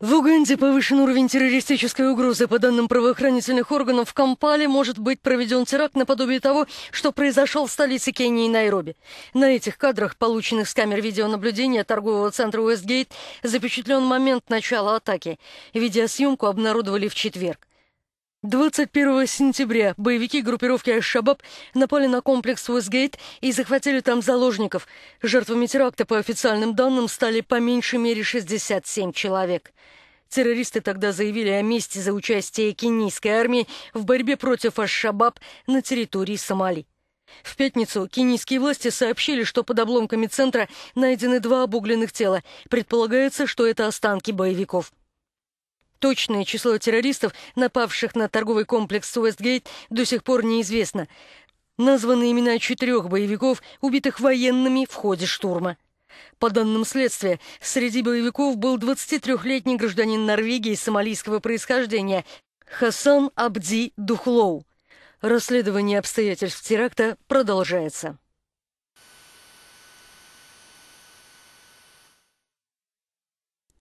В Уганде повышен уровень террористической угрозы. По данным правоохранительных органов, в Кампале может быть проведен теракт наподобие того, что произошел в столице Кении Найроби. На этих кадрах, полученных с камер видеонаблюдения торгового центра Уэстгейт, запечатлен момент начала атаки. Видеосъемку обнародовали в четверг. 21 сентября боевики группировки Аш-Шабаб напали на комплекс Уэсгейт и захватили там заложников. Жертвами теракта, по официальным данным, стали по меньшей мере 67 человек. Террористы тогда заявили о месте за участие кенийской армии в борьбе против Аш-Шабаб на территории Сомали. В пятницу кенийские власти сообщили, что под обломками центра найдены два обугленных тела. Предполагается, что это останки боевиков. Точное число террористов, напавших на торговый комплекс Уэстгейт, до сих пор неизвестно. Названы имена четырех боевиков, убитых военными в ходе штурма. По данным следствия, среди боевиков был 23-летний гражданин Норвегии сомалийского происхождения Хасан Абди Духлоу. Расследование обстоятельств теракта продолжается.